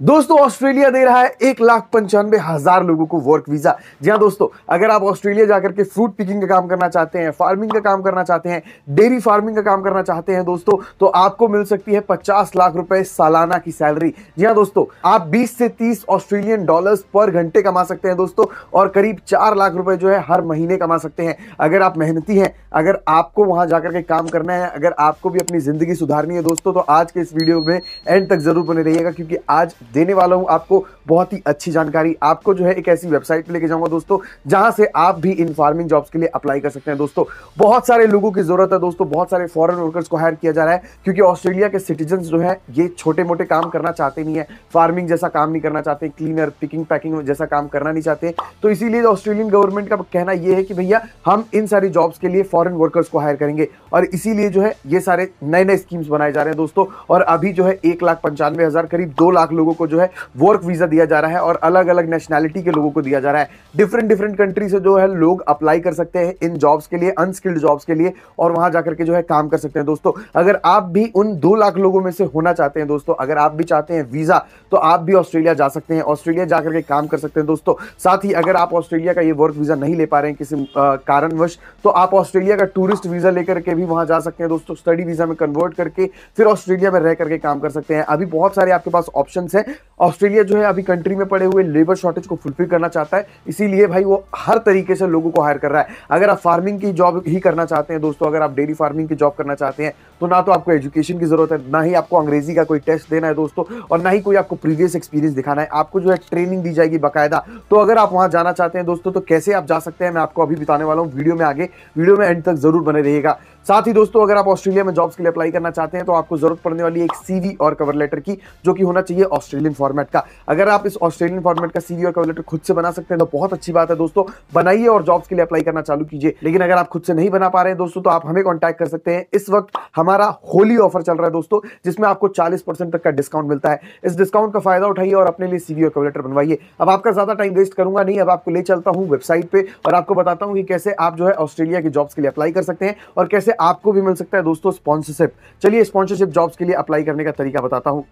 दोस्तों ऑस्ट्रेलिया दे रहा है एक लाख पंचानवे हजार लोगों को वर्क वीजा जी हाँ दोस्तों अगर आप ऑस्ट्रेलिया जाकर के फ्रूट पिकिंग का काम करना चाहते हैं फार्मिंग का काम करना चाहते हैं डेयरी फार्मिंग का काम करना चाहते हैं दोस्तों तो आपको मिल सकती है पचास लाख रुपए सालाना की सैलरी जी हाँ दोस्तों आप बीस से तीस ऑस्ट्रेलियन डॉलर पर घंटे कमा सकते हैं दोस्तों और करीब चार लाख रुपए जो है हर महीने कमा सकते हैं अगर आप मेहनती हैं अगर आपको वहां जाकर के काम करना है अगर आपको भी अपनी जिंदगी सुधारनी है दोस्तों तो आज के इस वीडियो में एंड तक जरूर बने रहिएगा क्योंकि आज देने वाला हूं आपको बहुत ही अच्छी जानकारी आपको जो है एक ऐसी वेबसाइट पे लेके जाऊंगा दोस्तों जहां से आप भी इन फार्मिंग जॉब्स के लिए अप्लाई कर सकते हैं दोस्तों बहुत सारे लोगों की ज़रूरत है दोस्तों बहुत सारे फॉरन वर्कर्स को हायर किया जा रहा है क्योंकि ऑस्ट्रेलिया के सिटीजन जो है ये छोटे मोटे काम करना चाहते नहीं है फार्मिंग जैसा काम नहीं करना चाहते क्लीनर पिकिंग पैकिंग जैसा काम करना नहीं चाहते तो इसीलिए ऑस्ट्रेलियन तो गवर्नमेंट का कहना यह है कि भैया हम इन सारी जॉब्स के लिए फॉरन वर्कर्स को हायर करेंगे और इसीलिए जो है ये सारे नए नए स्कीम्स बनाए जा रहे हैं दोस्तों और अभी जो है एक लाख पंचानवे हज़ार करीब दो लाख लोगों लोगों को जो है वर्क वीज़ा दिया जा रहा है और अलग अलग नेशनैलिटी के लोगों को दिया जा रहा है डिफरेंट डिफरेंट कंट्री से जो है लोग अप्लाई कर सकते हैं इन जॉब्स के लिए अनस्किल्ड जॉब्स के लिए और वहां जाकर के जो है काम कर सकते हैं दोस्तों अगर आप भी उन दो लाख लोगों में से होना चाहते हैं दोस्तों अगर आप भी चाहते हैं वीज़ा तो आप भी ऑस्ट्रेलिया जा सकते हैं ऑस्ट्रेलिया जाकर के काम कर सकते हैं दोस्तों साथ ही अगर आप ऑस्ट्रेलिया का ये वर्क वीज़ा नहीं ले पा रहे हैं किसी कारणवश तो आप ऑस्ट्रेलिया का टूरिस्ट वीज़ा लेकर के भी वहां जा सकते हैं दोस्तों स्टडी वीज़ा में कन्वर्ट करके फिर ऑस्ट्रेलिया में रह करके काम कर सकते हैं अभी बहुत सारे आपके पास ऑप्शन है हैं ऑस्ट्रेलिया जो है अभी कंट्री में पड़े हुए लेबर शॉर्टेज को फुलफिल करना चाहता है इसीलिए भाई वो हर तरीके से लोगों को हायर कर रहा है अगर आप फार्मिंग की जॉब ही करना चाहते हैं दोस्तों अगर आप डेयरी फार्मिंग की जॉब करना चाहते हैं तो ना तो आपको एजुकेशन की ज़रूरत है ना ही आपको अंग्रेजी का कोई टेस्ट देना है दोस्तों और ना ही कोई आपको प्रीवियस एक्सपीरियंस दिखाना है आपको जो है ट्रेनिंग दी जाएगी बाकायदा तो अगर आप वहां जाना चाहते हैं दोस्तों तो कैसे आप जा सकते हैं मैं आपको अभी बताने वाला हूँ वीडियो में आगे वीडियो में एंड तक जरूर बने रहेगा साथ ही दोस्तों अगर आप ऑस्ट्रेलिया में जॉब्स के लिए अप्लाई करना चाहते हैं तो आपको जरूरत पड़ने वाली एक सीवी और कवर लेटर की जो कि होना चाहिए ऑस्ट्रेलियन फॉर्मेट का अगर आप इस ऑस्ट्रेलियन फॉर्मेट का सीवी और कवर लेटर खुद से बना सकते हैं तो बहुत अच्छी बात है दोस्तों बनाइए और जॉब्स के लिए अप्लाई करना चालू कीजिए लेकिन अगर आप खुद से नहीं बना पा रहे हैं दोस्तों तो आप हमें कॉन्टैक्ट कर सकते हैं इस वक्त हमारा होली ऑफर चल रहा है दोस्तों जिसमें आपको चालीस तक का डिस्काउंट मिलता है इस डिस्काउंट का फायदा उठाइए और अपने लिए सीवी और कवर लेटर बनवाइए अब आपका ज्यादा टाइम वेस्ट करूंगा नहीं अब आपको ले चलता हूँ वेबसाइट पर और आपको बताता हूँ कि कैसे आप जो है ऑस्ट्रेलिया की जॉब्स के लिए अप्लाई कर सकते हैं और कैसे आपको भी मिल सकता है दोस्तों स्पॉन्सरशिप चलिए स्पॉन्सरशिप जॉब्स के लिए अप्लाई करने का तरीका बताता हूँ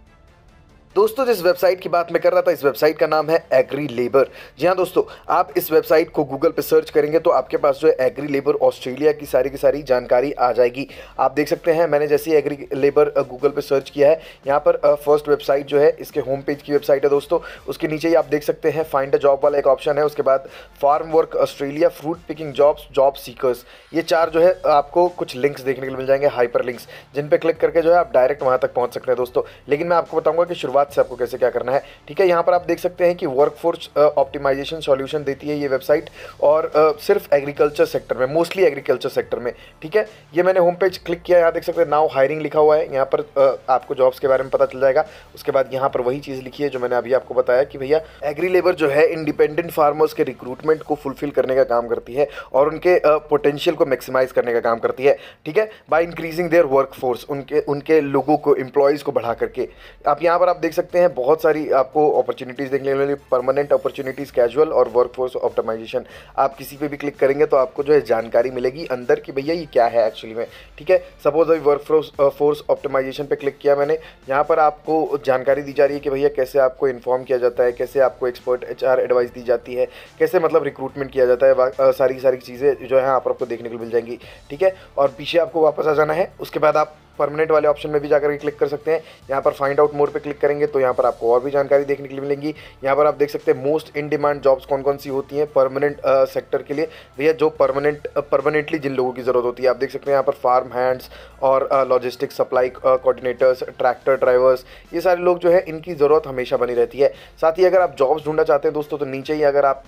दोस्तों जिस वेबसाइट की बात मैं कर रहा था इस वेबसाइट का नाम है एग्री लेबर जी हाँ दोस्तों आप इस वेबसाइट को गूगल पे सर्च करेंगे तो आपके पास जो है एग्री लेबर ऑस्ट्रेलिया की सारी की सारी जानकारी आ जाएगी आप देख सकते हैं मैंने जैसे एग्री लेबर गूगल पे सर्च किया है यहाँ पर फर्स्ट वेबसाइट जो है इसके होम पेज की वेबसाइट है दोस्तों उसके नीचे ही आप देख सकते हैं फाइंड अ जॉब वाला एक ऑप्शन है उसके बाद farm work Australia fruit picking jobs job seekers ये चार जो है आपको कुछ लिंक्स देखने के लिए मिल जाएंगे हाइपर लिंक्स जिन पर क्लिक करके जो है आप डायरेक्ट वहाँ तक पहुँच सकते हैं दोस्तों लेकिन मैं आपको बताऊँगा कि शुरुआत बाद से आपको कैसे क्या करना है ठीक है यहाँ पर आप देख सकते हैं कि वर्कफोर्स ऑप्टिमाइजेशन सॉल्यूशन देती है ये वेबसाइट और uh, सिर्फ एग्रीकल्चर सेक्टर में मोस्टली एग्रीकल्चर सेक्टर में ठीक है ये मैंने होम पेज क्लिक किया यहाँ देख सकते हैं नाउ हायरिंग लिखा हुआ है यहाँ पर uh, आपको जॉब्स के बारे में पता चल जाएगा उसके बाद यहाँ पर वही चीज़ लिखी है जो मैंने अभी आपको बताया कि भैया एग्री लेबर जो है इंडिपेंडेंट फार्मर्स के रिक्रूटमेंट को फुलफिल करने का काम करती है और उनके पोटेंशियल को मैक्सिमाइज करने का काम करती है ठीक है बाय इंक्रीजिंग देयर वर्कफोर्स उनके उनके लोगों को एम्प्लॉयज़ को बढ़ा करके आप यहाँ पर आप देख देख सकते हैं बहुत सारी आपको अपॉर्चुनिटीज़ देखने लिए परमानेंट अपॉर्चुनिटीज़ कैजुअल और वर्कफोर्स ऑप्टिमाइजेशन आप किसी पे भी क्लिक करेंगे तो आपको जो है जानकारी मिलेगी अंदर कि भैया ये क्या है एक्चुअली में ठीक है सपोज अभी वर्क फोर्स ऑप्टिमाइजेशन पे क्लिक किया मैंने यहाँ पर आपको जानकारी दी जा रही है कि भैया कैसे आपको इन्फॉर्म किया जाता है कैसे आपको एक्सपर्ट एच एडवाइस दी जाती है कैसे मतलब रिक्रूटमेंट किया जाता है सारी सारी चीज़ें जो है आपको देखने को मिल जाएंगी ठीक है और पीछे आपको वापस आ जाना है उसके बाद आप परमानेंट वाले ऑप्शन में भी जाकर के क्लिक कर सकते हैं यहाँ पर फाइंड आउट मोर पर क्लिक करेंगे तो यहाँ पर आपको और भी जानकारी देखने के लिए मिलेंगी यहाँ पर आप देख सकते हैं मोस्ट इन डिमांड जॉब्स कौन कौन सी होती हैं परमानेंट सेक्टर के लिए भैया जो परमानेंट परमानेंटली जिन लोगों की ज़रूरत होती है आप देख सकते हैं यहाँ पर फार्म हैंड्स और logistic supply coordinators tractor drivers ये सारे लोग जो है इनकी ज़रूरत हमेशा बनी रहती है साथ ही अगर आप जॉब्स ढूंढना चाहते हैं दोस्तों तो नीचे ही अगर आप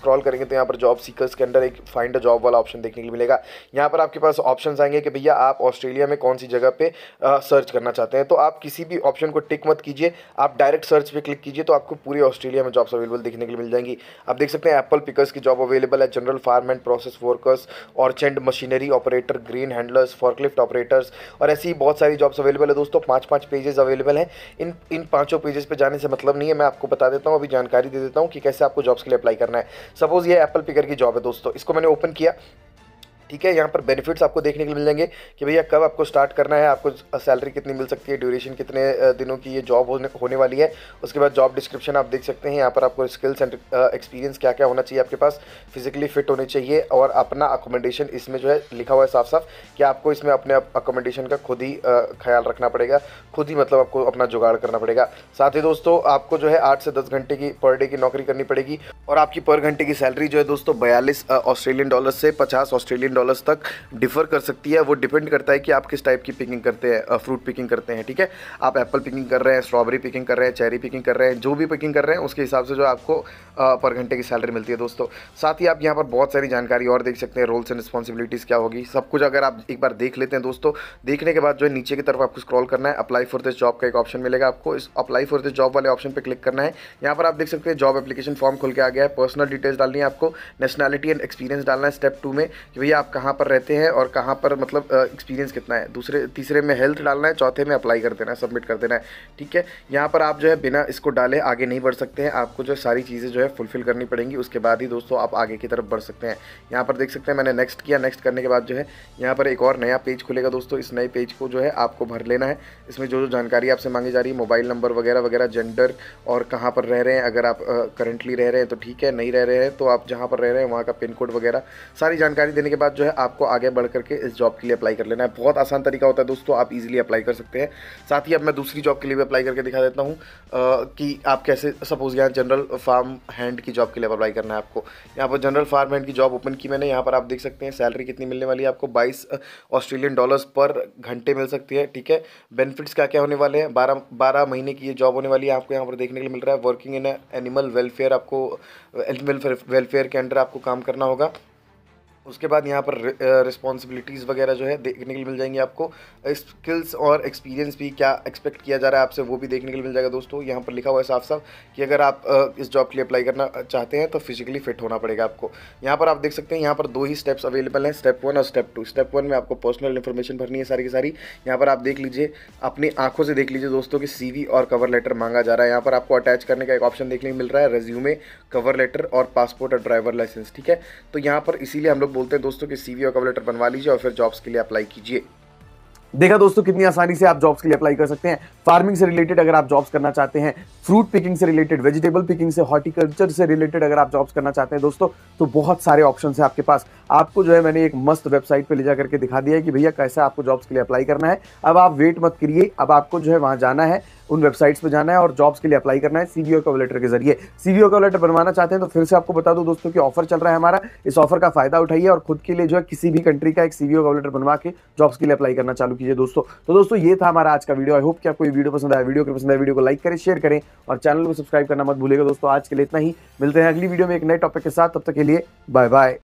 स्क्रॉल करेंगे तो यहाँ पर जॉब सीकर्स के अंदर एक फाइंड अ जॉब वाला ऑप्शन देखने के लिए मिलेगा यहाँ पर आपके पास ऑप्शन आएंगे कि भैया आप ऑस्ट्रेलिया में कौन सी जगह पे आ, सर्च करना चाहते हैं तो आप किसी भी ऑप्शन को टिक मत कीजिए आप डायरेक्ट सर्च पे क्लिक कीजिए तो आपको पूरे ऑस्ट्रेलिया में जॉब्स अवेलेबल देखने के लिए मिल जाएंगी आप देख सकते हैं एप्पल पिकर्स की जॉब अवेलेबल है general farm and process workers orchard machinery operator green handlers forklift operators और ऐसी ही बहुत सारी जॉब्स अवेलेबल है दोस्तों पाँच पाँच पेजेस अवेलेबल हैं इन इन पाँचों पेजेस पर जाने से मतलब नहीं है मैं आपको बता देता हूँ अभी जानकारी दे देता हूँ कि कैसे आपको जॉब्स के लिए अप्लाई करना है सपोज ये एप्पल पिकर की जॉब है दोस्तों इसको मैंने ओपन किया ठीक है यहाँ पर बेनिफिट्स आपको देखने के लिए मिल जाएंगे कि भैया कब आपको स्टार्ट करना है आपको सैलरी कितनी मिल सकती है ड्यूरेशन कितने दिनों की ये जॉब होने होने वाली है उसके बाद जॉब डिस्क्रिप्शन आप देख सकते हैं यहाँ पर आपको स्किल्स एंड एक्सपीरियंस क्या क्या होना चाहिए आपके पास फिजिकली फिट होने चाहिए और अपना अकोमोडेशन इसमें जो है लिखा हुआ है साफ साफ कि आपको इसमें अपने अकोमोडेशन का खुद ही ख्याल रखना पड़ेगा खुद ही मतलब आपको अपना जुगाड़ करना पड़ेगा साथ ही दोस्तों आपको जो है आठ से दस घंटे की पर डे की नौकरी करनी पड़ेगी और आपकी पर घंटे की सैलरी जो है दोस्तों बयालीस ऑस्ट्रेलियन डॉलर से पचास ऑस्ट्रेलियन मिलियन डॉलर्स तक डिफर कर सकती है वो डिपेंड करता है कि आप किस टाइप की पिकिंग करते हैं फ्रूट पिकिंग करते हैं ठीक है आप एप्पल पिकिंग कर रहे हैं स्ट्रॉबेरी पिकिंग कर रहे हैं चेरी पिकिंग कर रहे हैं जो भी पिकिंग कर रहे हैं उसके हिसाब से जो आपको पर घंटे की सैलरी मिलती है दोस्तों साथ ही आप यहाँ पर बहुत सारी जानकारी और देख सकते हैं रोल्स एंड रिस्पॉन्सिबिलिटीज़ क्या होगी सब कुछ अगर आप एक बार देख लेते हैं दोस्तों देखने के बाद जो है नीचे की तरफ आपको स्क्रॉल करना है अप्लाई फॉर दिस जॉब का एक ऑप्शन मिलेगा आपको इस अप्लाई फॉर दिस जॉब वाले ऑप्शन पर क्लिक करना है यहाँ पर आप देख सकते हैं जॉब एप्लीकेशन फॉर्म खुल के आ गया है पर्सनल डिटेल्स डालनी है आपको नेशनलिटी एंड एक्सपीरियंस डालना है स्टेप टू में कि भैया आप कहाँ पर रहते हैं और कहाँ पर मतलब एक्सपीरियंस कितना है दूसरे तीसरे में हेल्थ डालना है चौथे में अप्लाई कर देना है सबमिट कर देना है ठीक है यहाँ पर आप जो है बिना इसको डाले आगे नहीं बढ़ सकते हैं आपको जो है सारी चीज़ें जो है फुलफिल करनी पड़ेंगी उसके बाद ही दोस्तों आप आगे की तरफ बढ़ सकते हैं यहाँ पर देख सकते हैं मैंने नेक्स्ट किया नेक्स्ट करने के बाद जो है यहाँ पर एक और नया पेज खुलेगा दोस्तों इस नए पेज को जो है आपको भर लेना है इसमें जो जो जानकारी आपसे मांगी जा रही है मोबाइल नंबर वगैरह वगैरह जेंडर और कहाँ पर रह रहे हैं अगर आप करंटली रह रहे हैं तो ठीक है नहीं रह रहे हैं तो आप जहाँ पर रह रहे हैं वहाँ का पिन कोड वगैरह सारी जानकारी देने के बाद बाद जो है आपको आगे बढ़ करके इस जॉब के लिए अप्लाई कर लेना है बहुत आसान तरीका होता है दोस्तों आप इजीली अप्लाई कर सकते हैं साथ ही अब मैं दूसरी जॉब के लिए भी अप्लाई करके दिखा देता हूँ कि आप कैसे सपोज यहाँ जनरल फार्म हैंड की जॉब के लिए अप्लाई करना है आपको यहाँ पर जनरल फार्म हैंड की जॉब ओपन की मैंने यहाँ पर आप देख सकते हैं सैलरी कितनी मिलने वाली है आपको बाईस ऑस्ट्रेलियन डॉलर्स पर घंटे मिल सकती है ठीक है बेनिफिट्स क्या क्या होने वाले हैं बारह बारह महीने की ये जॉब होने वाली है आपको यहाँ पर देखने के लिए मिल रहा है वर्किंग इन एनिमल वेलफेयर आपको एनिमल वेलफेयर के अंडर आपको काम करना होगा उसके बाद यहाँ पर रिस्पॉन्सिबिलिटीज़ वगैरह जो है देखने के लिए मिल जाएंगी आपको स्किल्स और एक्सपीरियंस भी क्या एक्सपेक्ट किया जा रहा है आपसे वो भी देखने के लिए मिल जाएगा दोस्तों यहाँ पर लिखा हुआ है साफ साफ कि अगर आप इस जॉब के लिए अप्लाई करना चाहते हैं तो फिजिकली फिट होना पड़ेगा आपको यहाँ पर आप देख सकते हैं यहाँ पर दो ही स्टेप्स अवेलेबल हैं स्टेप वन और स्टेप टू स्टेप वन में आपको पर्सनल इन्फॉर्मेशन भरनी है सारी की सारी यहाँ पर आप देख लीजिए अपनी आंखों से देख लीजिए दोस्तों कि सी और कवर लेटर मांगा जा रहा है यहाँ पर आपको अटैच करने का एक ऑप्शन देखने को मिल रहा है रेज्यूमे कवर लेटर और पासपोर्ट और ड्राइवर लाइसेंस ठीक है तो यहाँ पर इसीलिए हम लोग बोलते हैं दोस्तों कि सीवी और कवर लेटर बनवा लीजिए और फिर जॉब्स के लिए अप्लाई कीजिए देखा दोस्तों कितनी आसानी से आप जॉब्स के लिए अप्लाई कर सकते हैं फार्मिंग से रिलेटेड अगर आप जॉब्स करना चाहते हैं फ्रूट पिकिंग से रिलेटेड वेजिटेबल पिकिंग से हॉर्टिकल्चर से रिलेटेड अगर आप जॉब्स करना चाहते हैं दोस्तों तो बहुत सारे ऑप्शन है आपके पास आपको जो है मैंने एक मस्त वेबसाइट पर ले जा करके दिखा दिया है कि भैया कैसे आपको जॉब्स के लिए अप्लाई करना है अब आप वेट मत करिए अब आपको जो है वहाँ जाना है उन वेबसाइट्स पे जाना है और जॉब्स के लिए अप्लाई करना है सीवीओ का लेटर के जरिए सीवीओ का लेटर बनवाना चाहते हैं तो फिर से आपको बता दूं दोस्तों कि ऑफर चल रहा है हमारा इस ऑफर का फायदा उठाइए और खुद के लिए जो है किसी भी कंट्री का एक सीवीओ का लेटर बनवा के जॉब्स के लिए अप्लाई करना चालू कीजिए दोस्तों तो दोस्तों ये था हमारा आज का वीडियो आई होप कि आपको वीडियो पसंद आया वीडियो को पसंद आया वीडियो को लाइक करें शेयर करें और चैनल को सब्सक्राइब करना मत भूलेगा दोस्तों आज के लिए इतना ही मिलते हैं अगली वीडियो में एक नए टॉपिक के साथ तब तक के लिए बाय बाय